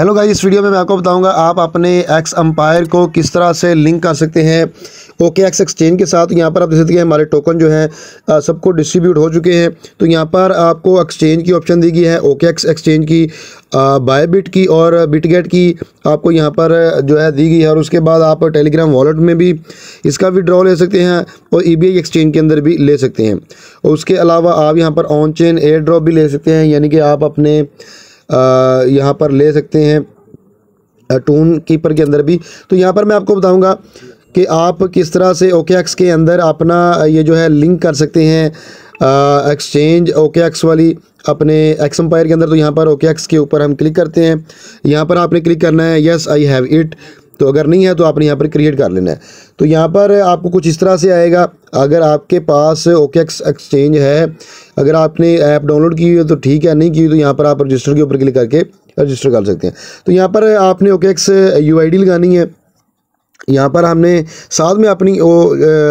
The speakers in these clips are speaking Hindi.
हेलो गाइस इस वीडियो में मैं आपको बताऊंगा आप अपने एक्स अम्पायर को किस तरह से लिंक कर सकते हैं ओके एक्स एक्सचेंज के साथ यहाँ पर आप देख सकते हैं हमारे टोकन जो है सबको डिस्ट्रीब्यूट हो चुके हैं तो यहाँ पर आपको एक्सचेंज की ऑप्शन दी गई है ओके एक्स एक्सचेंज की बाय बिट की और बिटगेट की आपको यहाँ पर जो है दी गई है और उसके बाद आप टेलीग्राम वॉलेट में भी इसका विड्रॉ ले सकते हैं और ई e एक्सचेंज के अंदर भी ले सकते हैं और उसके अलावा आप यहाँ पर ऑन चेन एयर ड्रॉप भी ले सकते हैं यानी कि आप अपने यहाँ पर ले सकते हैं टून कीपर के अंदर भी तो यहाँ पर मैं आपको बताऊँगा कि आप किस तरह से ओके एक्स के अंदर अपना ये जो है लिंक कर सकते हैं एक्सचेंज ओके एक्स वाली अपने एक्स एम्पायर के अंदर तो यहाँ पर ओके एक्स के ऊपर हम क्लिक करते हैं यहाँ पर आपने क्लिक करना है यस आई हैव इट तो अगर नहीं है तो आपने यहाँ पर क्रिएट कर लेना है तो यहाँ पर आपको कुछ इस तरह से आएगा अगर आपके पास ओके एक्सचेंज है अगर आपने ऐप डाउनलोड की हुई है तो ठीक है नहीं की हुई तो यहाँ पर आप रजिस्टर के ऊपर क्लिक करके रजिस्टर कर सकते हैं तो यहाँ पर आपने ओके एक्स यू लगानी है यहाँ पर हमने साथ में अपनी ओ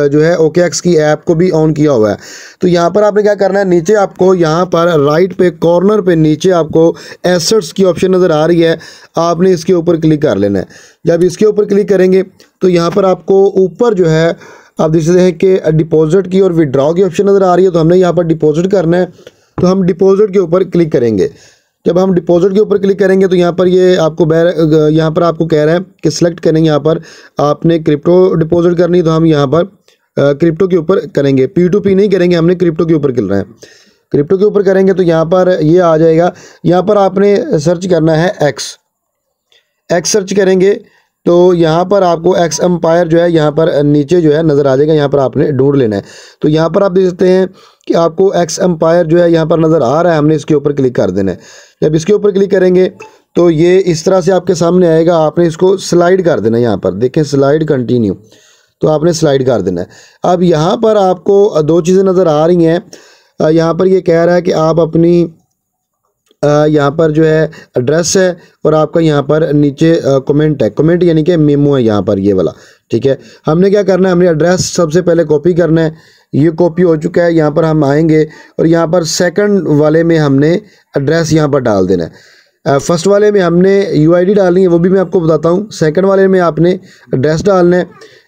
जो है ओके एक्स की ऐप को भी ऑन किया हुआ है तो यहाँ पर आपने क्या करना है नीचे आपको यहाँ पर राइट पे कॉर्नर पे नीचे आपको एसेट्स की ऑप्शन नज़र आ रही है आपने इसके ऊपर क्लिक कर लेना है जब इसके ऊपर क्लिक करेंगे तो यहाँ पर आपको ऊपर जो है आप देख सकते हैं कि डिपॉजिट की और विड्रॉ की ऑप्शन नज़र आ रही है तो हमने यहाँ पर डिपॉजिट करना है तो हम डिपॉजिट के ऊपर क्लिक करेंगे जब हम डिपॉजिट के ऊपर क्लिक करेंगे तो यहाँ पर ये आपको बैर यहाँ पर आपको कह रहा है कि सिलेक्ट करेंगे यहाँ पर आपने क्रिप्टो डिपॉजिट करनी तो हम यहाँ पर क्रिप्टो के ऊपर करेंगे पी टू पी नहीं करेंगे हमने क्रिप्टो के ऊपर कर रहे हैं क्रिप्टो के ऊपर करेंगे तो यहाँ पर ये आ जाएगा यहाँ पर आपने सर्च करना है एक्स एक्स सर्च करेंगे तो यहाँ पर आपको एक्स अम्पायर जो है यहाँ पर नीचे जो है नज़र आ जाएगा यहाँ पर आपने ढूंढ लेना है तो यहाँ पर आप देख सकते हैं कि आपको एक्स अम्पायर जो है यहाँ पर नज़र आ रहा है हमने इसके ऊपर क्लिक कर देना है जब इसके ऊपर क्लिक करेंगे तो ये इस तरह से आपके सामने आएगा आपने इसको स्लाइड कर देना है यहाँ पर देखें स्लाइड कंटिन्यू तो आपने स्लाइड कर देना है अब यहाँ पर आपको दो चीज़ें नज़र आ रही हैं यहाँ पर ये कह रहा है कि आप अपनी यहाँ पर जो है एड्रेस है और आपका यहाँ पर नीचे कमेंट है कमेंट यानी कि मेमो है यहाँ पर ये वाला ठीक है हमने क्या करना है हमने एड्रेस सबसे पहले कॉपी करना है ये कॉपी हो चुका है यहाँ पर हम आएंगे और यहाँ पर सेकंड वाले में हमने एड्रेस यहाँ पर डाल देना है फर्स्ट वाले में हमने यू आई डी डालनी है वो भी मैं आपको बताता हूँ सेकंड वाले में आपने एड्रेस डालना है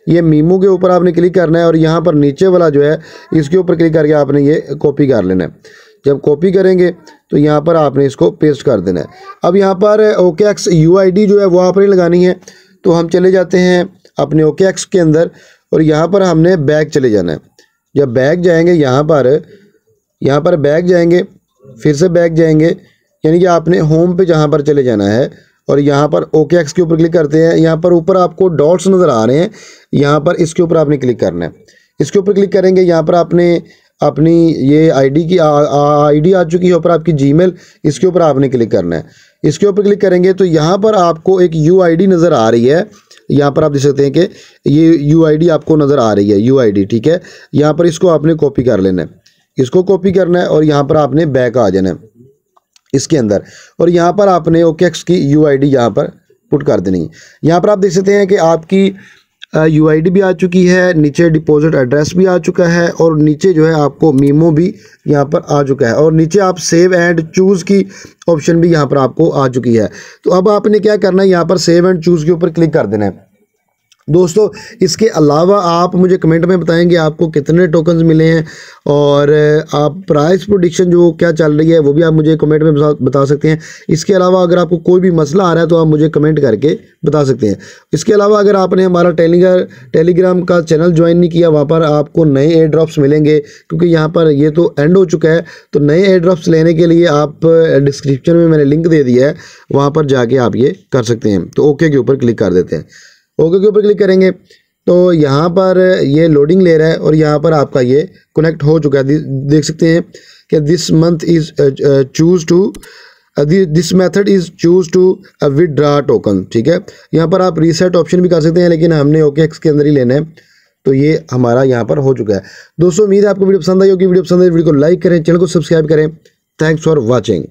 ये मीमो के ऊपर आपने क्लिक करना है और यहाँ पर नीचे वाला जो है इसके ऊपर क्लिक करके आपने ये कॉपी कर लेना है जब कॉपी करेंगे तो यहाँ पर आपने इसको पेस्ट कर देना है अब यहाँ पर ओके एक्स यू जो है वो आपने लगानी है तो हम चले जाते हैं अपने ओके एक्स के अंदर और यहाँ पर हमने बैग चले जाना है जब बैग जाएंगे यहाँ पर यहाँ पर बैग जाएंगे फिर से बैग जाएंगे यानी कि आपने होम पे जहाँ पर चले जाना है और यहाँ पर ओके एक्स के ऊपर क्लिक करते हैं यहाँ पर ऊपर आपको डॉट्स नज़र आ रहे हैं यहाँ पर इसके ऊपर आपने क्लिक करना है इसके ऊपर क्लिक करेंगे यहाँ पर आपने अपनी ये आईडी की आईडी आ चुकी है ऊपर आपकी जीमेल इसके ऊपर आपने क्लिक करना है इसके ऊपर क्लिक करेंगे तो यहाँ पर आपको एक यू आई डी नज़र आ रही है यहाँ पर आप देख सकते हैं कि ये यू आई डी आपको नज़र आ रही है यू आई डी ठीक है यहाँ पर इसको आपने कॉपी कर लेना है इसको कॉपी करना है और यहाँ पर आपने बैक आ जाना है इसके अंदर और यहाँ पर आपने ओकेक्स की यू आई डी यहाँ पर पुट कर देनी है यहाँ पर आप देख सकते हैं कि आपकी यू भी आ चुकी है नीचे डिपॉजिट एड्रेस भी आ चुका है और नीचे जो है आपको मीमो भी यहाँ पर आ चुका है और नीचे आप सेव एंड चूज़ की ऑप्शन भी यहाँ पर आपको आ चुकी है तो अब आपने क्या करना है यहाँ पर सेव एंड चूज़ के ऊपर क्लिक कर देना है दोस्तों इसके अलावा आप मुझे कमेंट में बताएंगे आपको कितने टोकन्स मिले हैं और आप प्राइस प्रोडिक्शन जो क्या चल रही है वो भी आप मुझे कमेंट में बता सकते हैं इसके अलावा अगर आपको कोई भी मसला आ रहा है तो आप मुझे कमेंट करके बता सकते हैं इसके अलावा अगर आपने हमारा टेलीगर टेलीग्राम का चैनल ज्वाइन नहीं किया वहाँ पर आपको नए एयर ड्रॉप्स मिलेंगे क्योंकि यहाँ पर ये तो एंड हो चुका है तो नए एयर ड्रॉप्स लेने के लिए आप डिस्क्रिप्शन में मैंने लिंक दे दिया है वहाँ पर जाके आप ये कर सकते हैं तो ओके के ऊपर क्लिक कर देते हैं ओके के ऊपर क्लिक करेंगे तो यहाँ पर ये लोडिंग ले रहा है और यहाँ पर आपका ये कनेक्ट हो चुका है देख सकते हैं कि this month is choose to this method is choose to withdraw token ठीक है यहाँ पर आप रीसेट ऑप्शन भी कर सकते हैं लेकिन हमने ओके एक्स के अंदर ही लेना है तो ये हमारा यहाँ पर हो चुका है दोस्तों उम्मीद है आपको वीडियो पसंद आई होगी वीडियो पसंद आई तो वीडियो को लाइक करें चैनल को सब्सक्राइब करें थैंक्स फॉर वॉचिंग